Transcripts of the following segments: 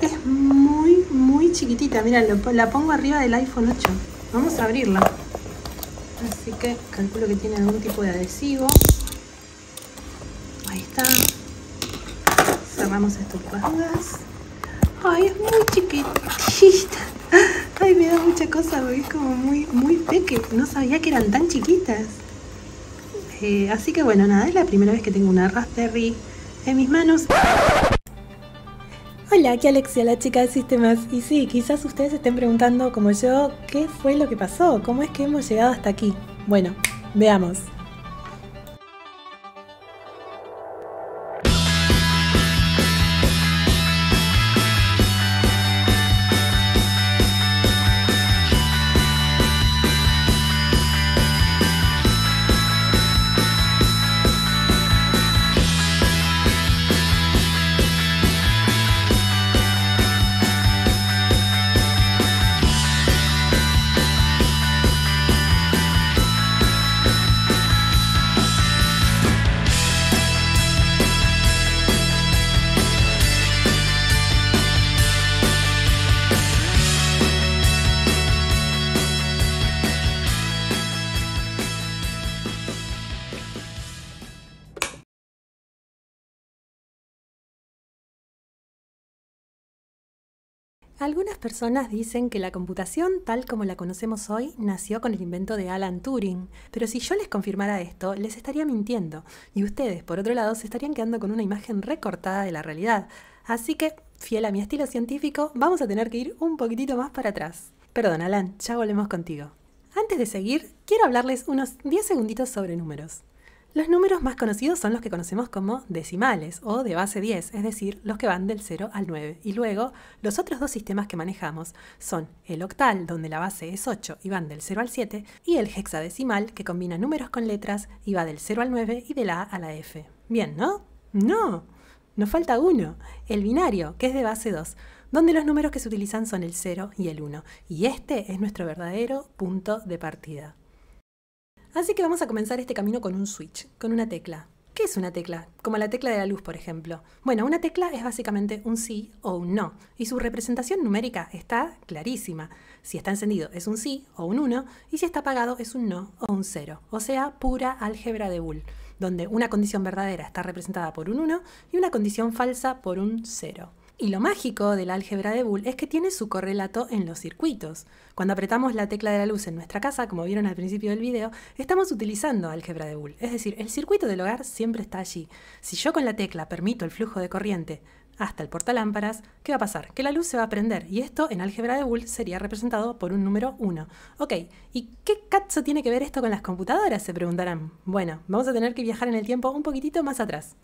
Es muy, muy chiquitita. Mira, la pongo arriba del iPhone 8. Vamos a abrirla. Así que calculo que tiene algún tipo de adhesivo. Ahí está. Cerramos estos por Ay, es muy chiquitita. Ay, me da mucha cosa es como muy, muy peque. No sabía que eran tan chiquitas. Eh, así que bueno, nada, es la primera vez que tengo una Raspberry en mis manos. Hola, aquí Alexia, la chica de sistemas. Y sí, quizás ustedes estén preguntando como yo, ¿qué fue lo que pasó? ¿Cómo es que hemos llegado hasta aquí? Bueno, veamos. Algunas personas dicen que la computación tal como la conocemos hoy nació con el invento de Alan Turing, pero si yo les confirmara esto, les estaría mintiendo, y ustedes, por otro lado, se estarían quedando con una imagen recortada de la realidad. Así que, fiel a mi estilo científico, vamos a tener que ir un poquitito más para atrás. Perdón, Alan, ya volvemos contigo. Antes de seguir, quiero hablarles unos 10 segunditos sobre números. Los números más conocidos son los que conocemos como decimales o de base 10, es decir, los que van del 0 al 9. Y luego, los otros dos sistemas que manejamos son el octal, donde la base es 8 y van del 0 al 7, y el hexadecimal, que combina números con letras y va del 0 al 9 y de la A a la F. Bien, ¿no? No, nos falta uno, el binario, que es de base 2 donde los números que se utilizan son el 0 y el 1, y este es nuestro verdadero punto de partida. Así que vamos a comenzar este camino con un switch, con una tecla. ¿Qué es una tecla? Como la tecla de la luz, por ejemplo. Bueno, una tecla es básicamente un sí o un no, y su representación numérica está clarísima. Si está encendido es un sí o un 1, y si está apagado es un no o un 0, o sea, pura álgebra de Boole, donde una condición verdadera está representada por un 1 y una condición falsa por un 0. Y lo mágico del álgebra de Boole es que tiene su correlato en los circuitos. Cuando apretamos la tecla de la luz en nuestra casa, como vieron al principio del video, estamos utilizando álgebra de Boole. Es decir, el circuito del hogar siempre está allí. Si yo con la tecla permito el flujo de corriente hasta el portalámparas, ¿qué va a pasar? Que la luz se va a prender y esto en álgebra de Boole sería representado por un número 1. Ok, ¿y qué cazzo tiene que ver esto con las computadoras? Se preguntarán. Bueno, vamos a tener que viajar en el tiempo un poquitito más atrás.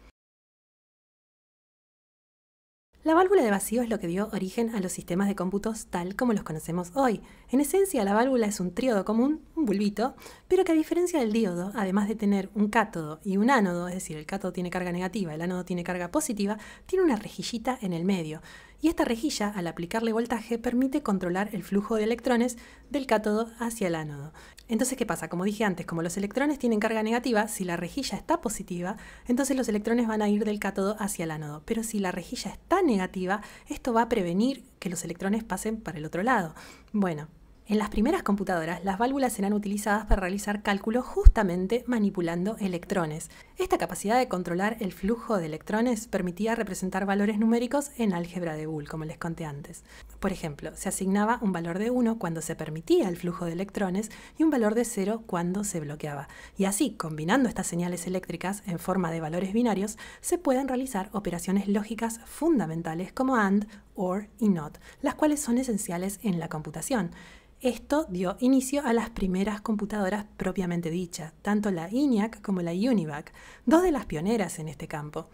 La válvula de vacío es lo que dio origen a los sistemas de cómputos tal como los conocemos hoy. En esencia, la válvula es un triodo común, un bulbito, pero que a diferencia del diodo, además de tener un cátodo y un ánodo, es decir, el cátodo tiene carga negativa, y el ánodo tiene carga positiva, tiene una rejillita en el medio y esta rejilla, al aplicarle voltaje, permite controlar el flujo de electrones del cátodo hacia el ánodo. Entonces, ¿qué pasa? Como dije antes, como los electrones tienen carga negativa, si la rejilla está positiva, entonces los electrones van a ir del cátodo hacia el ánodo. Pero si la rejilla está negativa, esto va a prevenir que los electrones pasen para el otro lado. Bueno, en las primeras computadoras, las válvulas eran utilizadas para realizar cálculos justamente manipulando electrones. Esta capacidad de controlar el flujo de electrones permitía representar valores numéricos en álgebra de Boole, como les conté antes. Por ejemplo, se asignaba un valor de 1 cuando se permitía el flujo de electrones y un valor de 0 cuando se bloqueaba. Y así, combinando estas señales eléctricas en forma de valores binarios, se pueden realizar operaciones lógicas fundamentales como AND, OR y NOT, las cuales son esenciales en la computación. Esto dio inicio a las primeras computadoras propiamente dichas, tanto la ENIAC como la UNIVAC, dos de las pioneras en este campo.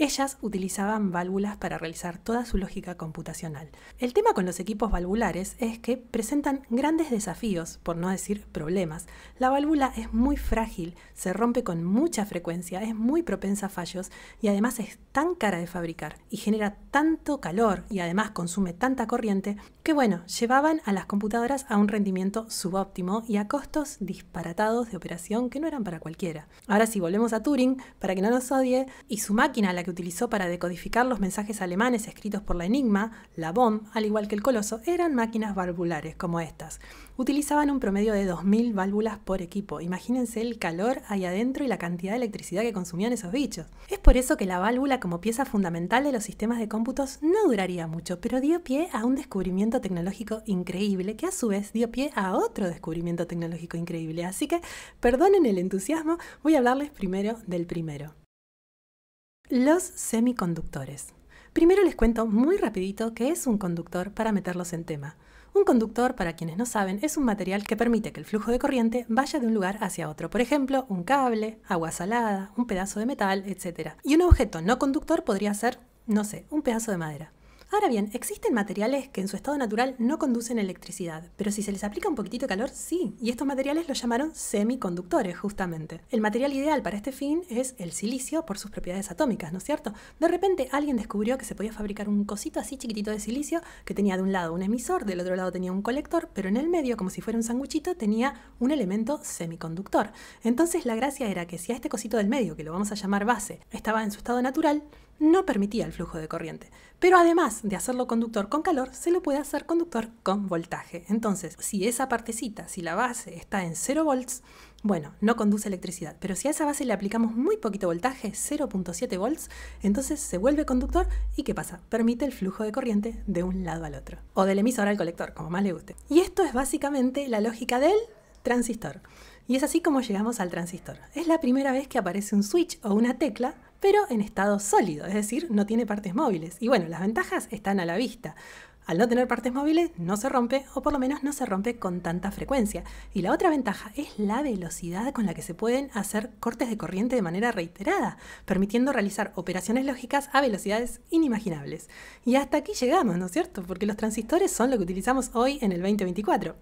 Ellas utilizaban válvulas para realizar toda su lógica computacional. El tema con los equipos valvulares es que presentan grandes desafíos, por no decir problemas. La válvula es muy frágil, se rompe con mucha frecuencia, es muy propensa a fallos y además es tan cara de fabricar y genera tanto calor y además consume tanta corriente que bueno, llevaban a las computadoras a un rendimiento subóptimo y a costos disparatados de operación que no eran para cualquiera. Ahora si volvemos a Turing, para que no nos odie, y su máquina a la que utilizó para decodificar los mensajes alemanes escritos por la Enigma, la Bomb, al igual que el Coloso, eran máquinas valvulares como estas. Utilizaban un promedio de 2.000 válvulas por equipo. Imagínense el calor ahí adentro y la cantidad de electricidad que consumían esos bichos. Es por eso que la válvula como pieza fundamental de los sistemas de cómputos no duraría mucho, pero dio pie a un descubrimiento tecnológico increíble que a su vez dio pie a otro descubrimiento tecnológico increíble. Así que, perdonen el entusiasmo, voy a hablarles primero del primero. Los semiconductores. Primero les cuento muy rapidito qué es un conductor para meterlos en tema. Un conductor, para quienes no saben, es un material que permite que el flujo de corriente vaya de un lugar hacia otro, por ejemplo, un cable, agua salada, un pedazo de metal, etc. Y un objeto no conductor podría ser, no sé, un pedazo de madera. Ahora bien, existen materiales que en su estado natural no conducen electricidad, pero si se les aplica un poquitito de calor, sí, y estos materiales los llamaron semiconductores, justamente. El material ideal para este fin es el silicio por sus propiedades atómicas, ¿no es cierto? De repente alguien descubrió que se podía fabricar un cosito así chiquitito de silicio que tenía de un lado un emisor, del otro lado tenía un colector, pero en el medio, como si fuera un sanguchito, tenía un elemento semiconductor. Entonces la gracia era que si a este cosito del medio, que lo vamos a llamar base, estaba en su estado natural, no permitía el flujo de corriente. Pero además de hacerlo conductor con calor, se lo puede hacer conductor con voltaje. Entonces, si esa partecita, si la base está en 0 volts, bueno, no conduce electricidad. Pero si a esa base le aplicamos muy poquito voltaje, 0.7 volts, entonces se vuelve conductor y ¿qué pasa? Permite el flujo de corriente de un lado al otro. O del emisor al colector, como más le guste. Y esto es básicamente la lógica del transistor. Y es así como llegamos al transistor. Es la primera vez que aparece un switch o una tecla pero en estado sólido, es decir, no tiene partes móviles. Y bueno, las ventajas están a la vista. Al no tener partes móviles no se rompe o por lo menos no se rompe con tanta frecuencia. Y la otra ventaja es la velocidad con la que se pueden hacer cortes de corriente de manera reiterada, permitiendo realizar operaciones lógicas a velocidades inimaginables. Y hasta aquí llegamos, ¿no es cierto? Porque los transistores son lo que utilizamos hoy en el 2024.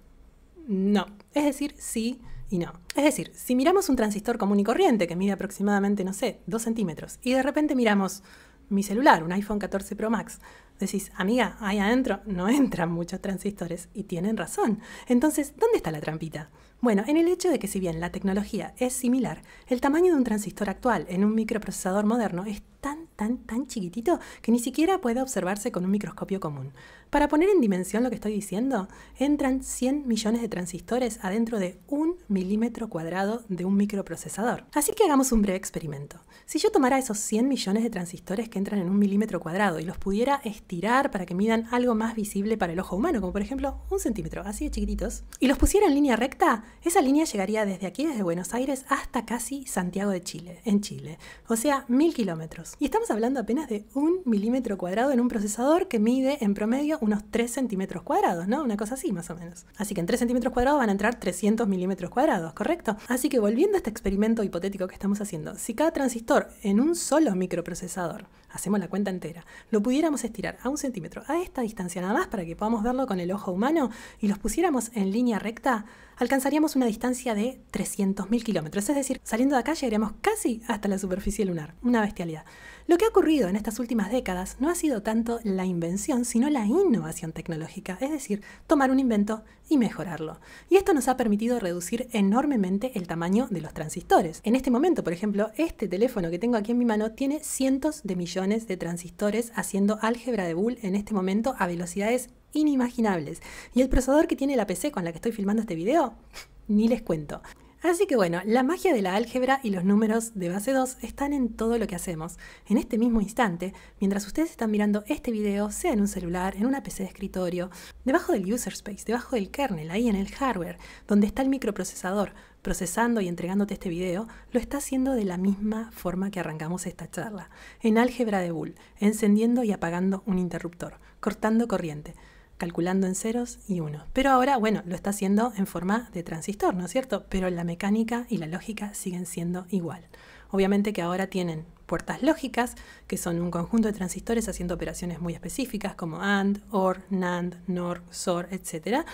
No, es decir, sí y no. Es decir, si miramos un transistor común y corriente que mide aproximadamente, no sé, dos centímetros, y de repente miramos mi celular, un iPhone 14 Pro Max, decís, amiga, ahí adentro no entran muchos transistores, y tienen razón. Entonces, ¿dónde está la trampita? Bueno, en el hecho de que si bien la tecnología es similar, el tamaño de un transistor actual en un microprocesador moderno es tan, tan, tan chiquitito que ni siquiera puede observarse con un microscopio común. Para poner en dimensión lo que estoy diciendo, entran 100 millones de transistores adentro de un milímetro cuadrado de un microprocesador. Así que hagamos un breve experimento. Si yo tomara esos 100 millones de transistores que entran en un milímetro cuadrado y los pudiera estirar para que midan algo más visible para el ojo humano, como por ejemplo un centímetro, así de chiquititos, y los pusiera en línea recta, esa línea llegaría desde aquí, desde Buenos Aires, hasta casi Santiago de Chile, en Chile, o sea, mil kilómetros. Y estamos hablando apenas de un milímetro cuadrado en un procesador que mide en promedio unos 3 centímetros cuadrados, ¿no? Una cosa así, más o menos. Así que en 3 centímetros cuadrados van a entrar 300 milímetros cuadrados, ¿correcto? Así que volviendo a este experimento hipotético que estamos haciendo, si cada transistor en un solo microprocesador hacemos la cuenta entera, lo pudiéramos estirar a un centímetro a esta distancia nada más para que podamos verlo con el ojo humano y los pusiéramos en línea recta, alcanzaríamos una distancia de 300.000 kilómetros. Es decir, saliendo de acá llegaríamos casi hasta la superficie lunar. Una bestialidad. Lo que ha ocurrido en estas últimas décadas no ha sido tanto la invención, sino la innovación tecnológica, es decir, tomar un invento y mejorarlo. Y esto nos ha permitido reducir enormemente el tamaño de los transistores. En este momento, por ejemplo, este teléfono que tengo aquí en mi mano tiene cientos de millones de transistores haciendo álgebra de Boole en este momento a velocidades inimaginables. Y el procesador que tiene la PC con la que estoy filmando este video, ni les cuento. Así que bueno, la magia de la álgebra y los números de base 2 están en todo lo que hacemos. En este mismo instante, mientras ustedes están mirando este video, sea en un celular, en una PC de escritorio, debajo del user space, debajo del kernel, ahí en el hardware, donde está el microprocesador, procesando y entregándote este video, lo está haciendo de la misma forma que arrancamos esta charla, en álgebra de Boole, encendiendo y apagando un interruptor, cortando corriente, calculando en ceros y unos. Pero ahora, bueno, lo está haciendo en forma de transistor, ¿no es cierto? Pero la mecánica y la lógica siguen siendo igual. Obviamente que ahora tienen puertas lógicas, que son un conjunto de transistores haciendo operaciones muy específicas como AND, OR, NAND, NOR, SOR, etc.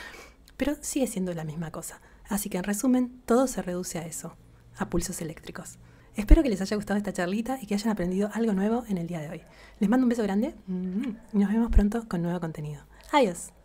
Pero sigue siendo la misma cosa. Así que en resumen, todo se reduce a eso, a pulsos eléctricos. Espero que les haya gustado esta charlita y que hayan aprendido algo nuevo en el día de hoy. Les mando un beso grande y nos vemos pronto con nuevo contenido. Adiós.